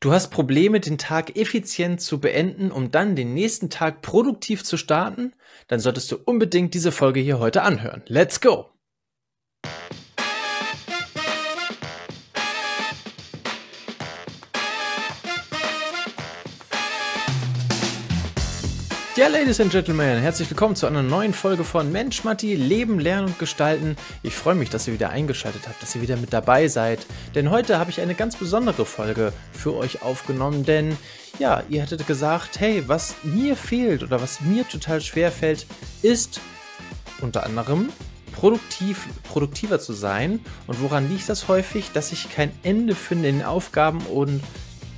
Du hast Probleme, den Tag effizient zu beenden, um dann den nächsten Tag produktiv zu starten? Dann solltest du unbedingt diese Folge hier heute anhören. Let's go! Ja, Ladies and Gentlemen, herzlich willkommen zu einer neuen Folge von Mensch, Matti, Leben, Lernen und Gestalten. Ich freue mich, dass ihr wieder eingeschaltet habt, dass ihr wieder mit dabei seid. Denn heute habe ich eine ganz besondere Folge für euch aufgenommen, denn ja, ihr hättet gesagt, hey, was mir fehlt oder was mir total schwer fällt, ist unter anderem produktiv, produktiver zu sein. Und woran liegt das häufig? Dass ich kein Ende finde in den Aufgaben und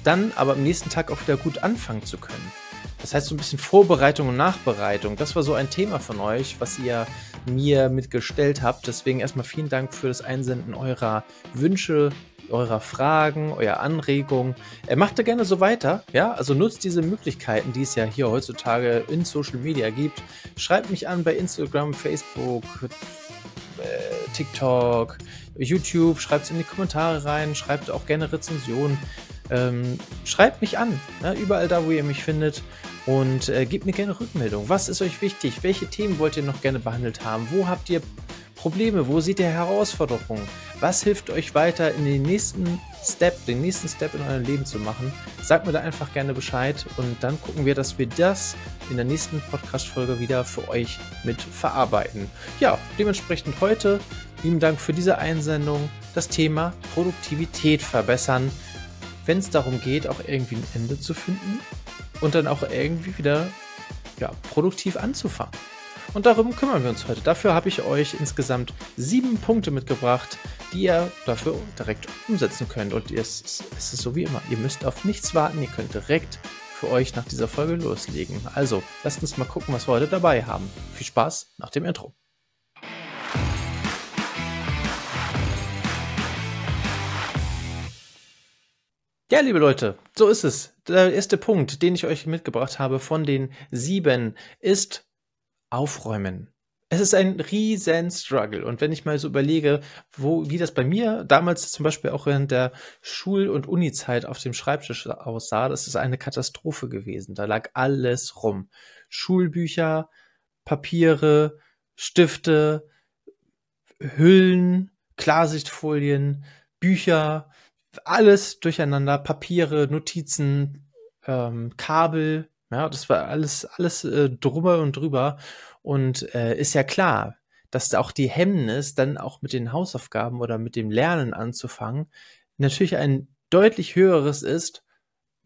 dann aber am nächsten Tag auch wieder gut anfangen zu können. Das heißt, so ein bisschen Vorbereitung und Nachbereitung. Das war so ein Thema von euch, was ihr mir mitgestellt habt. Deswegen erstmal vielen Dank für das Einsenden eurer Wünsche, eurer Fragen, eurer Anregungen. Äh, macht da gerne so weiter. Ja, also nutzt diese Möglichkeiten, die es ja hier heutzutage in Social Media gibt. Schreibt mich an bei Instagram, Facebook, äh, TikTok, YouTube. Schreibt es in die Kommentare rein. Schreibt auch gerne Rezensionen. Ähm, schreibt mich an, ne? überall da, wo ihr mich findet und äh, gebt mir gerne Rückmeldung. Was ist euch wichtig? Welche Themen wollt ihr noch gerne behandelt haben? Wo habt ihr Probleme? Wo seht ihr Herausforderungen? Was hilft euch weiter in den nächsten Step, den nächsten Step in eurem Leben zu machen? Sagt mir da einfach gerne Bescheid und dann gucken wir, dass wir das in der nächsten Podcast-Folge wieder für euch mit verarbeiten. Ja, dementsprechend heute lieben Dank für diese Einsendung. Das Thema Produktivität verbessern, wenn es darum geht, auch irgendwie ein Ende zu finden und dann auch irgendwie wieder ja, produktiv anzufangen. Und darum kümmern wir uns heute. Dafür habe ich euch insgesamt sieben Punkte mitgebracht, die ihr dafür direkt umsetzen könnt. Und es ist, es ist so wie immer, ihr müsst auf nichts warten, ihr könnt direkt für euch nach dieser Folge loslegen. Also, lasst uns mal gucken, was wir heute dabei haben. Viel Spaß nach dem Intro. Ja, liebe Leute, so ist es. Der erste Punkt, den ich euch mitgebracht habe von den sieben, ist Aufräumen. Es ist ein riesen Struggle. Und wenn ich mal so überlege, wo, wie das bei mir damals zum Beispiel auch in der Schul- und Uni-Zeit auf dem Schreibtisch aussah, das ist eine Katastrophe gewesen. Da lag alles rum. Schulbücher, Papiere, Stifte, Hüllen, Klarsichtfolien, Bücher, alles durcheinander, Papiere, Notizen, ähm, Kabel, ja, das war alles, alles äh, drüber und drüber. Und äh, ist ja klar, dass da auch die Hemmnis, dann auch mit den Hausaufgaben oder mit dem Lernen anzufangen, natürlich ein deutlich höheres ist,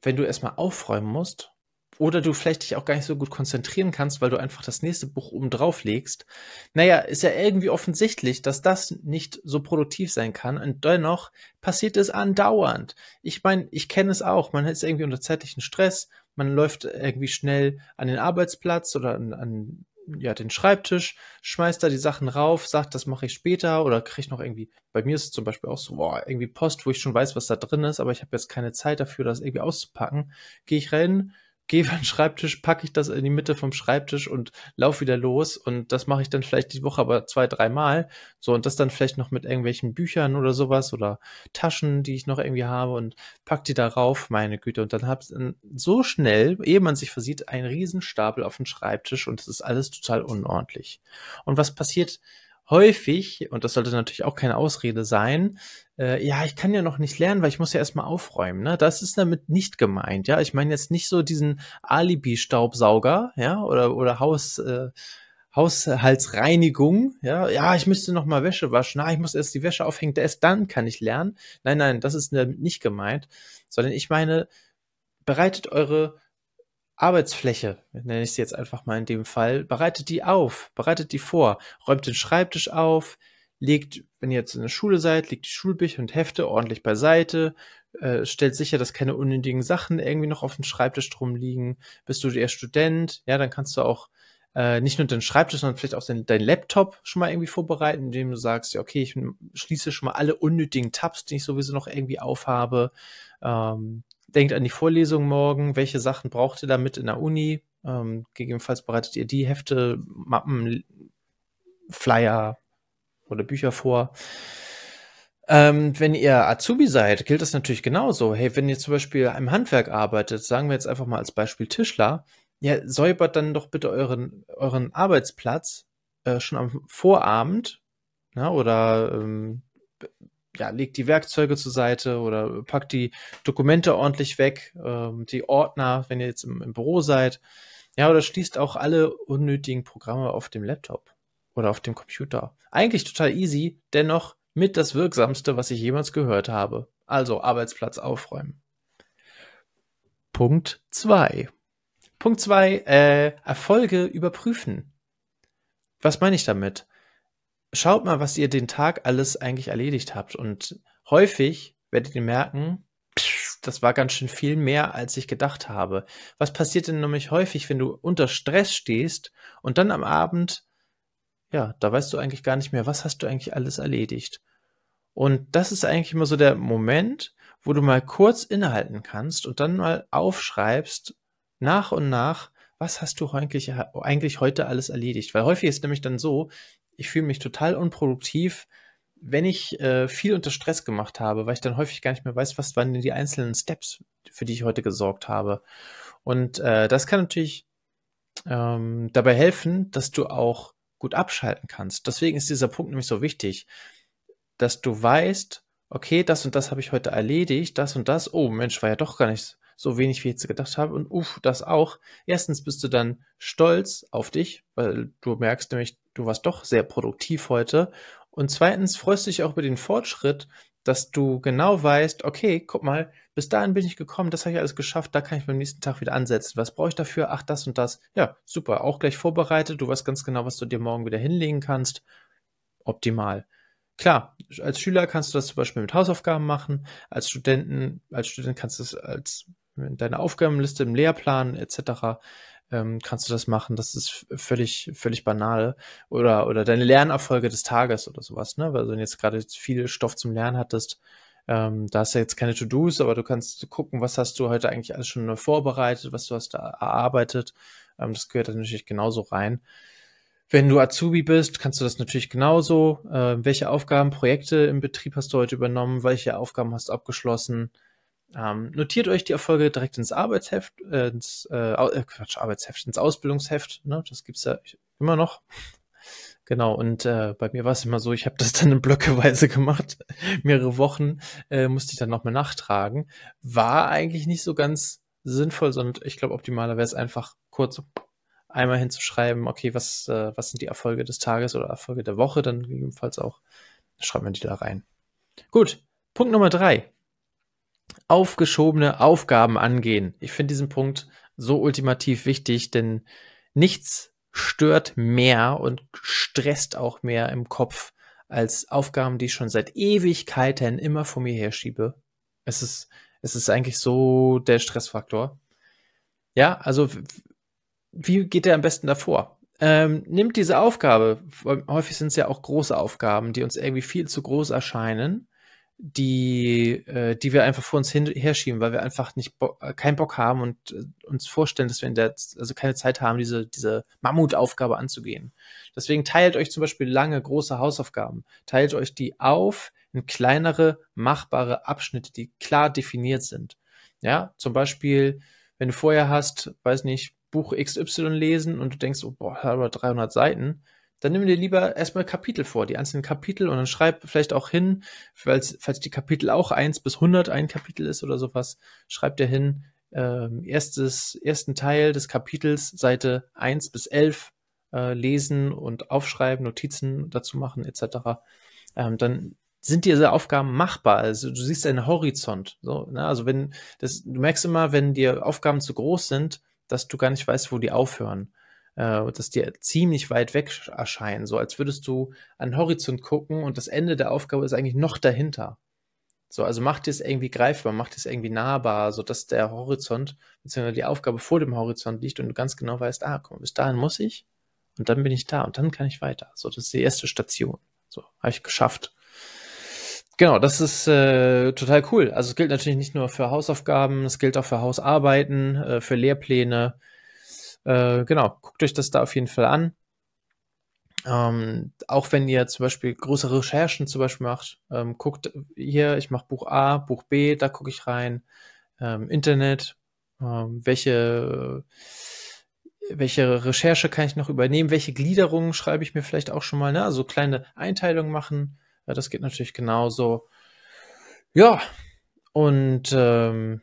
wenn du erstmal aufräumen musst oder du vielleicht dich auch gar nicht so gut konzentrieren kannst, weil du einfach das nächste Buch oben drauf legst. Naja, ist ja irgendwie offensichtlich, dass das nicht so produktiv sein kann. Und dennoch passiert es andauernd. Ich meine, ich kenne es auch. Man ist irgendwie unter zeitlichen Stress. Man läuft irgendwie schnell an den Arbeitsplatz oder an, an ja, den Schreibtisch, schmeißt da die Sachen rauf, sagt, das mache ich später oder kriege noch irgendwie, bei mir ist es zum Beispiel auch so, boah, irgendwie Post, wo ich schon weiß, was da drin ist, aber ich habe jetzt keine Zeit dafür, das irgendwie auszupacken. Gehe ich rein, gehe an den Schreibtisch, packe ich das in die Mitte vom Schreibtisch und laufe wieder los. Und das mache ich dann vielleicht die Woche aber zwei, dreimal. So, und das dann vielleicht noch mit irgendwelchen Büchern oder sowas oder Taschen, die ich noch irgendwie habe und pack die darauf, meine Güte. Und dann hab's so schnell, ehe man sich versieht, einen Riesenstapel auf den Schreibtisch und es ist alles total unordentlich. Und was passiert häufig, und das sollte natürlich auch keine Ausrede sein, äh, ja, ich kann ja noch nicht lernen, weil ich muss ja erstmal aufräumen. Ne? Das ist damit nicht gemeint, ja. Ich meine jetzt nicht so diesen Alibi-Staubsauger, ja, oder, oder Haus, äh, Haushaltsreinigung, ja, ja, ich müsste noch mal Wäsche waschen, na, ah, ich muss erst die Wäsche aufhängen, erst dann kann ich lernen. Nein, nein, das ist damit nicht gemeint, sondern ich meine, bereitet eure Arbeitsfläche, nenne ich sie jetzt einfach mal in dem Fall, bereitet die auf, bereitet die vor, räumt den Schreibtisch auf, legt, wenn ihr jetzt in der Schule seid, legt die Schulbücher und Hefte ordentlich beiseite, äh, stellt sicher, dass keine unnötigen Sachen irgendwie noch auf dem Schreibtisch drum liegen. Bist du eher Student, ja, dann kannst du auch äh, nicht nur den Schreibtisch, sondern vielleicht auch deinen dein Laptop schon mal irgendwie vorbereiten, indem du sagst, ja, okay, ich schließe schon mal alle unnötigen Tabs, die ich sowieso noch irgendwie aufhabe. Ähm, denkt an die Vorlesung morgen, welche Sachen braucht ihr damit in der Uni? Ähm, gegebenenfalls bereitet ihr die Hefte, Mappen, Flyer oder Bücher vor. Ähm, wenn ihr Azubi seid, gilt das natürlich genauso. Hey, wenn ihr zum Beispiel im Handwerk arbeitet, sagen wir jetzt einfach mal als Beispiel Tischler, ja, säubert dann doch bitte euren, euren Arbeitsplatz äh, schon am Vorabend na, ne, oder ähm, ja, legt die Werkzeuge zur Seite oder packt die Dokumente ordentlich weg, ähm, die Ordner, wenn ihr jetzt im, im, Büro seid. Ja, oder schließt auch alle unnötigen Programme auf dem Laptop oder auf dem Computer. Eigentlich total easy, dennoch mit das Wirksamste, was ich jemals gehört habe. Also Arbeitsplatz aufräumen. Punkt 2. Punkt 2, äh, Erfolge überprüfen. Was meine ich damit? schaut mal, was ihr den Tag alles eigentlich erledigt habt. Und häufig werdet ihr merken, das war ganz schön viel mehr, als ich gedacht habe. Was passiert denn nämlich häufig, wenn du unter Stress stehst und dann am Abend, ja, da weißt du eigentlich gar nicht mehr, was hast du eigentlich alles erledigt? Und das ist eigentlich immer so der Moment, wo du mal kurz innehalten kannst und dann mal aufschreibst, nach und nach, was hast du eigentlich, äh, eigentlich heute alles erledigt? Weil häufig ist es nämlich dann so, ich fühle mich total unproduktiv, wenn ich äh, viel unter Stress gemacht habe, weil ich dann häufig gar nicht mehr weiß, was waren denn die einzelnen Steps, für die ich heute gesorgt habe. Und äh, das kann natürlich ähm, dabei helfen, dass du auch gut abschalten kannst. Deswegen ist dieser Punkt nämlich so wichtig, dass du weißt, okay, das und das habe ich heute erledigt, das und das, oh Mensch, war ja doch gar nicht so wenig, wie ich jetzt gedacht habe und uff, das auch. Erstens bist du dann stolz auf dich, weil du merkst nämlich, du warst doch sehr produktiv heute. Und zweitens freust du dich auch über den Fortschritt, dass du genau weißt, okay, guck mal, bis dahin bin ich gekommen, das habe ich alles geschafft, da kann ich beim nächsten Tag wieder ansetzen. Was brauche ich dafür? Ach, das und das. Ja, super, auch gleich vorbereitet, du weißt ganz genau, was du dir morgen wieder hinlegen kannst. Optimal. Klar, als Schüler kannst du das zum Beispiel mit Hausaufgaben machen, als Studenten, als Student kannst du es als deine Aufgabenliste im Lehrplan etc ähm, kannst du das machen. Das ist völlig, völlig banal. Oder, oder deine Lernerfolge des Tages oder sowas, ne? Weil wenn du jetzt gerade viel Stoff zum Lernen hattest, ähm, da hast du jetzt keine To-Dos, aber du kannst gucken, was hast du heute eigentlich alles schon äh, vorbereitet, was du hast erarbeitet. Ähm, das gehört dann natürlich genauso rein. Wenn du Azubi bist, kannst du das natürlich genauso. Äh, welche Aufgaben, Projekte im Betrieb hast du heute übernommen? Welche Aufgaben hast du abgeschlossen? Ähm, notiert euch die Erfolge direkt ins Arbeitsheft, äh, ins äh, äh, Quatsch, Arbeitsheft, ins Ausbildungsheft. Ne? Das gibt's ja immer noch. Genau, und äh, bei mir war es immer so, ich habe das dann in Blöckeweise gemacht. Mehrere Wochen äh, musste ich dann nochmal nachtragen. War eigentlich nicht so ganz sinnvoll, sondern ich glaube, optimaler wäre es einfach kurz einmal hinzuschreiben, okay, was, äh, was sind die Erfolge des Tages oder Erfolge der Woche, dann gegebenenfalls auch. Schreibt man die da rein. Gut, Punkt Nummer drei aufgeschobene Aufgaben angehen. Ich finde diesen Punkt so ultimativ wichtig, denn nichts stört mehr und stresst auch mehr im Kopf als Aufgaben, die ich schon seit Ewigkeiten immer vor mir herschiebe. Es ist, es ist eigentlich so der Stressfaktor. Ja, also wie geht er am besten davor? Ähm, nimmt diese Aufgabe, häufig sind es ja auch große Aufgaben, die uns irgendwie viel zu groß erscheinen, die, äh, die wir einfach vor uns hin, herschieben, weil wir einfach nicht bo äh, keinen Bock haben und äh, uns vorstellen, dass wir in der, also keine Zeit haben, diese, diese Mammutaufgabe anzugehen. Deswegen teilt euch zum Beispiel lange, große Hausaufgaben, teilt euch die auf in kleinere, machbare Abschnitte, die klar definiert sind. Ja, zum Beispiel, wenn du vorher hast, weiß nicht, Buch XY lesen und du denkst, oh, boah, aber 300 Seiten, dann nimm dir lieber erstmal Kapitel vor, die einzelnen Kapitel und dann schreib vielleicht auch hin, falls, falls die Kapitel auch 1 bis 100 ein Kapitel ist oder sowas, schreib dir hin, ähm, erstes, ersten Teil des Kapitels, Seite 1 bis 11 äh, lesen und aufschreiben, Notizen dazu machen, etc. Ähm, dann sind diese Aufgaben machbar. Also du siehst einen Horizont. So, ne? Also wenn das, du merkst immer, wenn dir Aufgaben zu groß sind, dass du gar nicht weißt, wo die aufhören äh, dass dir ziemlich weit weg erscheinen, so als würdest du an den Horizont gucken und das Ende der Aufgabe ist eigentlich noch dahinter. So, also macht es irgendwie greifbar, macht es irgendwie nahbar, sodass der Horizont bzw. die Aufgabe vor dem Horizont liegt und du ganz genau weißt, ah, komm, bis dahin muss ich und dann bin ich da und dann kann ich weiter. So, das ist die erste Station. So, habe ich geschafft. Genau, das ist äh, total cool. Also es gilt natürlich nicht nur für Hausaufgaben, es gilt auch für Hausarbeiten, äh, für Lehrpläne, äh, genau, guckt euch das da auf jeden Fall an. Ähm, auch wenn ihr zum Beispiel größere Recherchen zum Beispiel macht, ähm, guckt hier, ich mache Buch A, Buch B, da gucke ich rein, ähm, Internet, ähm, welche, welche Recherche kann ich noch übernehmen, welche Gliederungen schreibe ich mir vielleicht auch schon mal, ne? also kleine Einteilungen machen, ja, äh, das geht natürlich genauso. Ja, und ähm,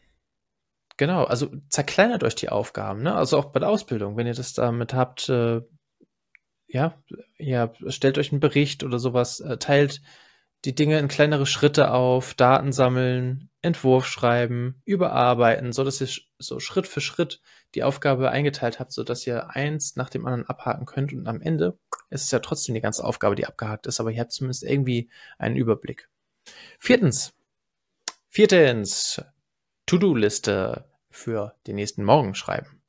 Genau, also zerkleinert euch die Aufgaben, ne? Also auch bei der Ausbildung, wenn ihr das damit habt, äh, ja, ja, stellt euch einen Bericht oder sowas, äh, teilt die Dinge in kleinere Schritte auf, Daten sammeln, Entwurf schreiben, überarbeiten, so dass ihr so Schritt für Schritt die Aufgabe eingeteilt habt, so dass ihr eins nach dem anderen abhaken könnt und am Ende ist es ja trotzdem die ganze Aufgabe, die abgehakt ist, aber ihr habt zumindest irgendwie einen Überblick. Viertens. Viertens. To-Do-Liste für den nächsten Morgen schreiben.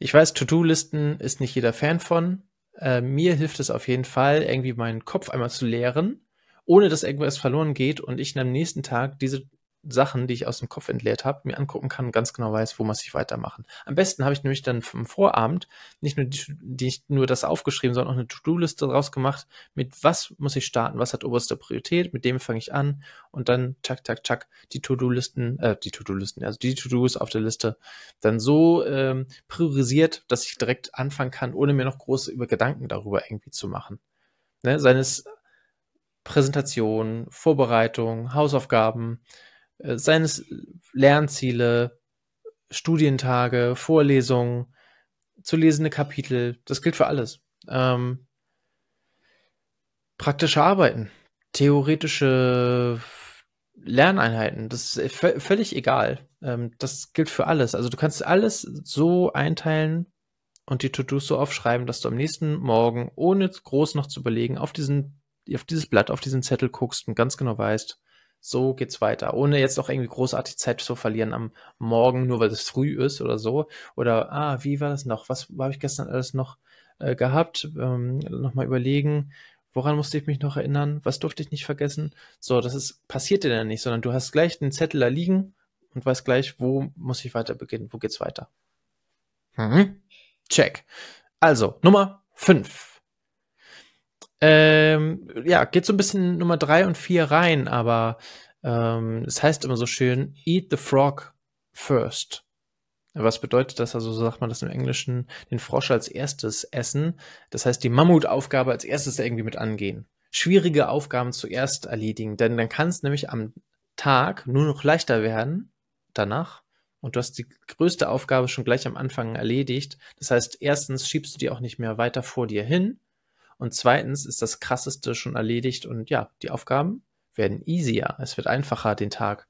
Ich weiß, To-Do-Listen ist nicht jeder Fan von. Äh, mir hilft es auf jeden Fall, irgendwie meinen Kopf einmal zu leeren, ohne dass irgendwas verloren geht und ich am nächsten Tag diese Sachen, die ich aus dem Kopf entleert habe, mir angucken kann und ganz genau weiß, wo muss ich weitermachen. Am besten habe ich nämlich dann vom Vorabend nicht nur, die, nicht nur das aufgeschrieben, sondern auch eine To-Do-Liste draus gemacht, mit was muss ich starten, was hat oberste Priorität, mit dem fange ich an und dann tschak, tschak, tschak, die To-Do-Listen, äh, die To-Do-Listen, also die To-Dos auf der Liste dann so ähm, priorisiert, dass ich direkt anfangen kann, ohne mir noch große über Gedanken darüber irgendwie zu machen. Ne? Seines Präsentation, Vorbereitung, Hausaufgaben, äh, seines Lernziele, Studientage, Vorlesungen, zu lesende Kapitel, das gilt für alles. Ähm, praktische Arbeiten, theoretische Lerneinheiten, das ist völlig egal. Ähm, das gilt für alles. Also du kannst alles so einteilen und die To-Dos so aufschreiben, dass du am nächsten Morgen, ohne groß noch zu überlegen, auf diesen, auf dieses Blatt, auf diesen Zettel guckst und ganz genau weißt, so geht's weiter, ohne jetzt noch irgendwie großartig Zeit zu verlieren am Morgen, nur weil es früh ist oder so. Oder, ah, wie war das noch? Was habe ich gestern alles noch äh, gehabt? Ähm, Nochmal überlegen, woran musste ich mich noch erinnern? Was durfte ich nicht vergessen? So, das ist, passiert dir dann nicht, sondern du hast gleich den Zettel da liegen und weißt gleich, wo muss ich weiter beginnen, wo geht's weiter. Mhm. Check. Also, Nummer fünf ähm, ja, geht so ein bisschen Nummer 3 und 4 rein, aber ähm, es heißt immer so schön, eat the frog first. Was bedeutet das? Also so sagt man das im Englischen, den Frosch als erstes essen. Das heißt, die Mammutaufgabe als erstes irgendwie mit angehen. Schwierige Aufgaben zuerst erledigen, denn dann kann es nämlich am Tag nur noch leichter werden danach. Und du hast die größte Aufgabe schon gleich am Anfang erledigt. Das heißt, erstens schiebst du die auch nicht mehr weiter vor dir hin und zweitens ist das Krasseste schon erledigt und ja, die Aufgaben werden easier. Es wird einfacher den Tag.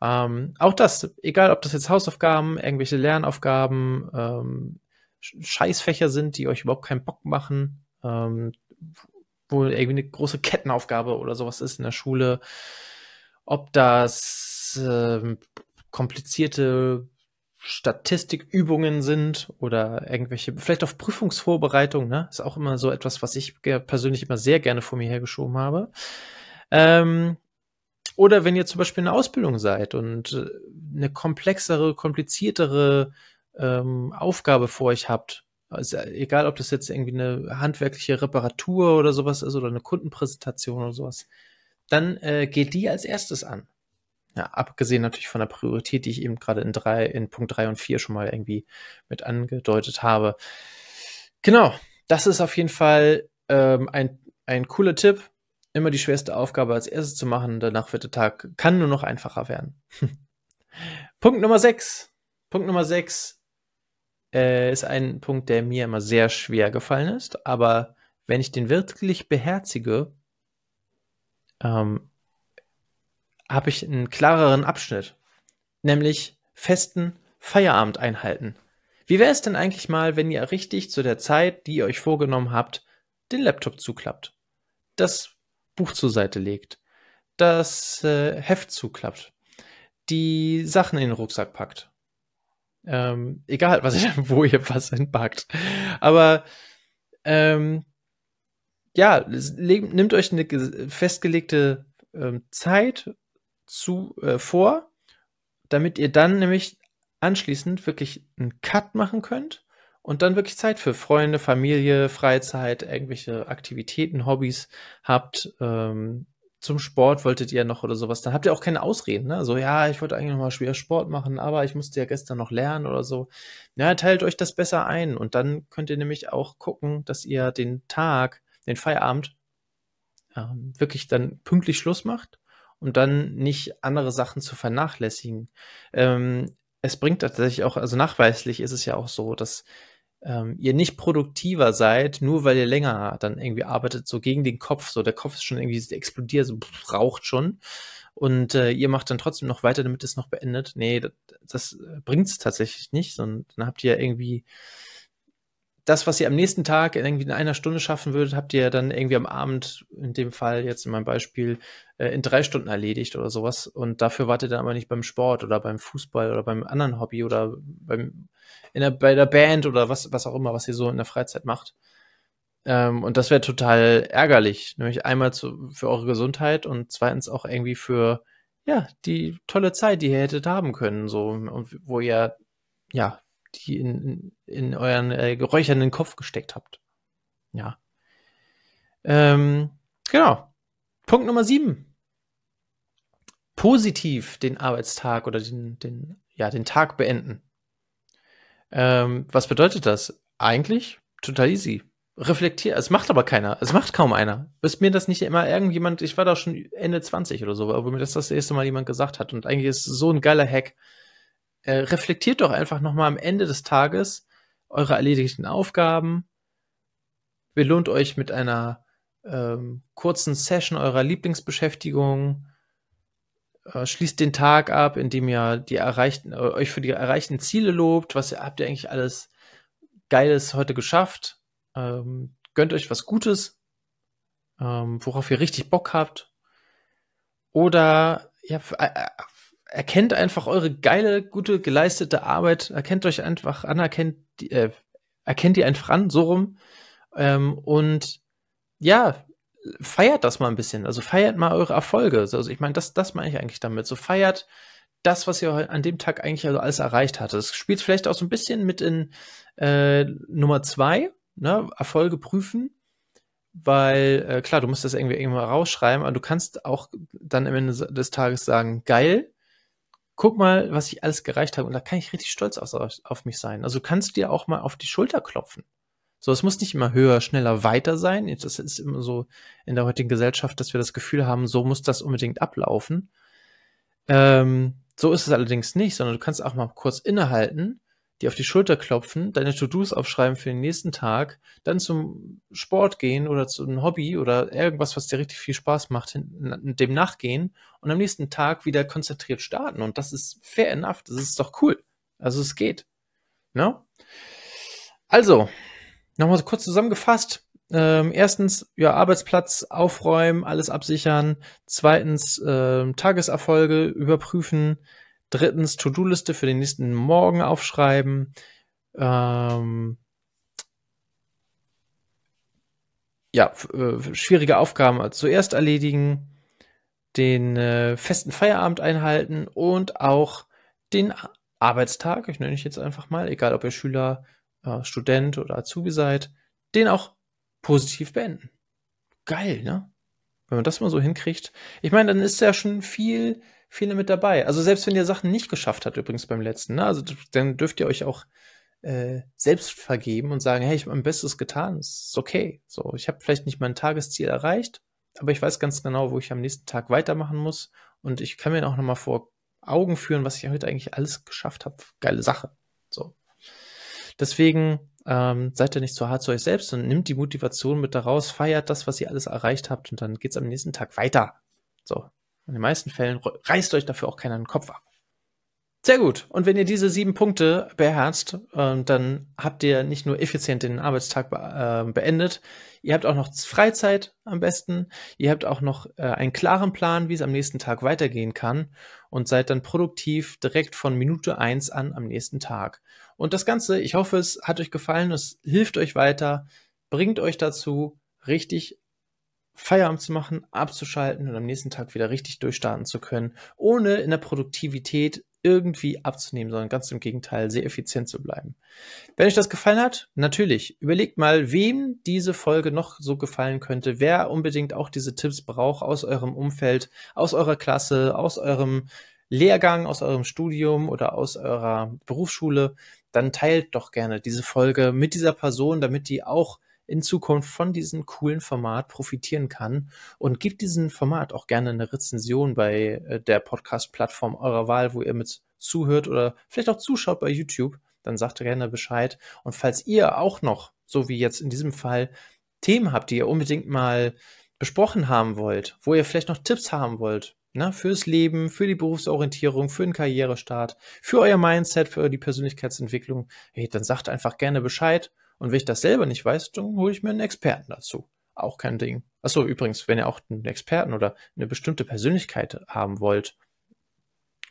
Ähm, auch das, egal ob das jetzt Hausaufgaben, irgendwelche Lernaufgaben, ähm, Scheißfächer sind, die euch überhaupt keinen Bock machen, ähm, wo irgendwie eine große Kettenaufgabe oder sowas ist in der Schule, ob das ähm, komplizierte Statistikübungen sind oder irgendwelche, vielleicht auf Prüfungsvorbereitung, ne? Ist auch immer so etwas, was ich persönlich immer sehr gerne vor mir hergeschoben habe. Ähm, oder wenn ihr zum Beispiel in der Ausbildung seid und äh, eine komplexere, kompliziertere ähm, Aufgabe vor euch habt, also egal ob das jetzt irgendwie eine handwerkliche Reparatur oder sowas ist oder eine Kundenpräsentation oder sowas, dann äh, geht die als erstes an ja, abgesehen natürlich von der Priorität, die ich eben gerade in, drei, in Punkt 3 und 4 schon mal irgendwie mit angedeutet habe. Genau, das ist auf jeden Fall ähm, ein, ein cooler Tipp. Immer die schwerste Aufgabe als erstes zu machen, danach wird der Tag, kann nur noch einfacher werden. Punkt Nummer 6. Punkt Nummer 6 äh, ist ein Punkt, der mir immer sehr schwer gefallen ist, aber wenn ich den wirklich beherzige, ähm, habe ich einen klareren Abschnitt, nämlich festen Feierabend einhalten. Wie wäre es denn eigentlich mal, wenn ihr richtig zu der Zeit, die ihr euch vorgenommen habt, den Laptop zuklappt, das Buch zur Seite legt, das äh, Heft zuklappt, die Sachen in den Rucksack packt. Ähm, egal, was ich, wo ihr was entpackt. Aber ähm, ja, nehmt euch eine festgelegte ähm, Zeit zu äh, vor, damit ihr dann nämlich anschließend wirklich einen Cut machen könnt und dann wirklich Zeit für Freunde, Familie, Freizeit, irgendwelche Aktivitäten, Hobbys habt. Ähm, zum Sport wolltet ihr noch oder sowas, dann habt ihr auch keine Ausreden. Ne? So, ja, ich wollte eigentlich noch mal schwer Sport machen, aber ich musste ja gestern noch lernen oder so. Ja, teilt euch das besser ein und dann könnt ihr nämlich auch gucken, dass ihr den Tag, den Feierabend ähm, wirklich dann pünktlich Schluss macht und dann nicht andere Sachen zu vernachlässigen. Ähm, es bringt tatsächlich auch, also nachweislich ist es ja auch so, dass ähm, ihr nicht produktiver seid, nur weil ihr länger dann irgendwie arbeitet, so gegen den Kopf, so der Kopf ist schon irgendwie explodiert, so pff, raucht schon und äh, ihr macht dann trotzdem noch weiter, damit es noch beendet. Nee, das, das äh, bringt es tatsächlich nicht, sondern dann habt ihr ja irgendwie das, was ihr am nächsten Tag irgendwie in einer Stunde schaffen würdet, habt ihr dann irgendwie am Abend, in dem Fall jetzt in meinem Beispiel, äh, in drei Stunden erledigt oder sowas. Und dafür wartet ihr dann aber nicht beim Sport oder beim Fußball oder beim anderen Hobby oder beim, in der, bei der Band oder was, was auch immer, was ihr so in der Freizeit macht. Ähm, und das wäre total ärgerlich. Nämlich einmal zu, für eure Gesundheit und zweitens auch irgendwie für, ja, die tolle Zeit, die ihr hättet haben können, so, und wo ihr, ja, die in, in euren äh, geräuchernden Kopf gesteckt habt. Ja. Ähm, genau. Punkt Nummer sieben. Positiv den Arbeitstag oder den, den, ja, den Tag beenden. Ähm, was bedeutet das? Eigentlich total easy. Reflektier, es macht aber keiner, es macht kaum einer. Ist mir das nicht immer irgendjemand, ich war da schon Ende 20 oder so, wo mir das das erste Mal jemand gesagt hat. Und eigentlich ist es so ein geiler Hack. Äh, reflektiert doch einfach nochmal am Ende des Tages eure erledigten Aufgaben. Belohnt euch mit einer ähm, kurzen Session eurer Lieblingsbeschäftigung. Äh, schließt den Tag ab, indem ihr die erreichten, äh, euch für die erreichten Ziele lobt. Was habt ihr eigentlich alles Geiles heute geschafft? Ähm, gönnt euch was Gutes, ähm, worauf ihr richtig Bock habt. Oder ja, erkennt einfach eure geile, gute, geleistete Arbeit, erkennt euch einfach an, erkennt die, äh, erkennt die einfach an, so rum. Ähm, und ja, feiert das mal ein bisschen. Also feiert mal eure Erfolge. Also ich meine, das, das meine ich eigentlich damit. So feiert das, was ihr an dem Tag eigentlich also alles erreicht hattet. Das spielt vielleicht auch so ein bisschen mit in äh, Nummer zwei, ne? Erfolge prüfen. Weil, äh, klar, du musst das irgendwie irgendwann rausschreiben, aber du kannst auch dann am Ende des Tages sagen, geil, guck mal, was ich alles gereicht habe. Und da kann ich richtig stolz auf, auf mich sein. Also kannst du dir auch mal auf die Schulter klopfen. So, es muss nicht immer höher, schneller, weiter sein. Das ist immer so in der heutigen Gesellschaft, dass wir das Gefühl haben, so muss das unbedingt ablaufen. Ähm, so ist es allerdings nicht, sondern du kannst auch mal kurz innehalten dir auf die Schulter klopfen, deine To-Dos aufschreiben für den nächsten Tag, dann zum Sport gehen oder zu einem Hobby oder irgendwas, was dir richtig viel Spaß macht, dem nachgehen und am nächsten Tag wieder konzentriert starten. Und das ist fair enough. Das ist doch cool. Also es geht. No? Ne? Also, nochmal kurz zusammengefasst. Ähm, erstens, ja, Arbeitsplatz aufräumen, alles absichern. Zweitens, ähm, Tageserfolge überprüfen. Drittens, To-Do-Liste für den nächsten Morgen aufschreiben. Ähm, ja, äh, schwierige Aufgaben zuerst erledigen, den äh, festen Feierabend einhalten und auch den Arbeitstag, ich nenne ich jetzt einfach mal, egal ob ihr Schüler, äh, Student oder Azubi seid, den auch positiv beenden. Geil, ne? Wenn man das mal so hinkriegt. Ich meine, dann ist ja schon viel viele mit dabei. Also selbst wenn ihr Sachen nicht geschafft habt, übrigens beim letzten, ne? also dann dürft ihr euch auch äh, selbst vergeben und sagen, hey, ich habe mein Bestes getan, es ist okay. So, ich habe vielleicht nicht mein Tagesziel erreicht, aber ich weiß ganz genau, wo ich am nächsten Tag weitermachen muss und ich kann mir auch nochmal vor Augen führen, was ich heute eigentlich alles geschafft habe. Geile Sache. So. Deswegen ähm, seid ihr nicht zu hart zu euch selbst und nimmt die Motivation mit daraus, feiert das, was ihr alles erreicht habt und dann geht's am nächsten Tag weiter. So, in den meisten Fällen reißt euch dafür auch keiner den Kopf ab. Sehr gut. Und wenn ihr diese sieben Punkte beherzt, ähm, dann habt ihr nicht nur effizient den Arbeitstag ähm, beendet, ihr habt auch noch Freizeit am besten, ihr habt auch noch äh, einen klaren Plan, wie es am nächsten Tag weitergehen kann und seid dann produktiv direkt von Minute 1 an am nächsten Tag. Und das Ganze, ich hoffe, es hat euch gefallen, es hilft euch weiter, bringt euch dazu, richtig Feierabend zu machen, abzuschalten und am nächsten Tag wieder richtig durchstarten zu können, ohne in der Produktivität irgendwie abzunehmen, sondern ganz im Gegenteil, sehr effizient zu bleiben. Wenn euch das gefallen hat, natürlich, überlegt mal, wem diese Folge noch so gefallen könnte, wer unbedingt auch diese Tipps braucht aus eurem Umfeld, aus eurer Klasse, aus eurem Lehrgang, aus eurem Studium oder aus eurer Berufsschule, dann teilt doch gerne diese Folge mit dieser Person, damit die auch in Zukunft von diesem coolen Format profitieren kann. Und gebt diesem Format auch gerne eine Rezension bei äh, der Podcast-Plattform eurer Wahl, wo ihr mit zuhört oder vielleicht auch zuschaut bei YouTube. Dann sagt gerne Bescheid. Und falls ihr auch noch, so wie jetzt in diesem Fall, Themen habt, die ihr unbedingt mal besprochen haben wollt, wo ihr vielleicht noch Tipps haben wollt, ne, fürs Leben, für die Berufsorientierung, für den Karrierestart, für euer Mindset, für die Persönlichkeitsentwicklung, hey, dann sagt einfach gerne Bescheid und wenn ich das selber nicht weiß, dann hole ich mir einen Experten dazu. Auch kein Ding. Achso, übrigens, wenn ihr auch einen Experten oder eine bestimmte Persönlichkeit haben wollt,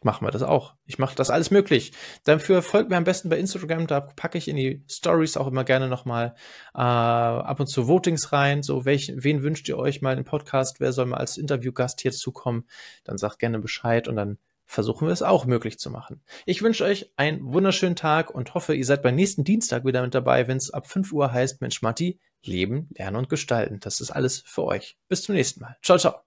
machen wir das auch. Ich mache das alles möglich. Dafür folgt mir am besten bei Instagram, da packe ich in die Stories auch immer gerne nochmal äh, ab und zu Votings rein. So, welch, wen wünscht ihr euch mal im Podcast? Wer soll mal als Interviewgast hier zukommen? Dann sagt gerne Bescheid und dann versuchen wir es auch möglich zu machen. Ich wünsche euch einen wunderschönen Tag und hoffe, ihr seid beim nächsten Dienstag wieder mit dabei, wenn es ab 5 Uhr heißt, Mensch Matti, Leben, Lernen und Gestalten. Das ist alles für euch. Bis zum nächsten Mal. Ciao, ciao.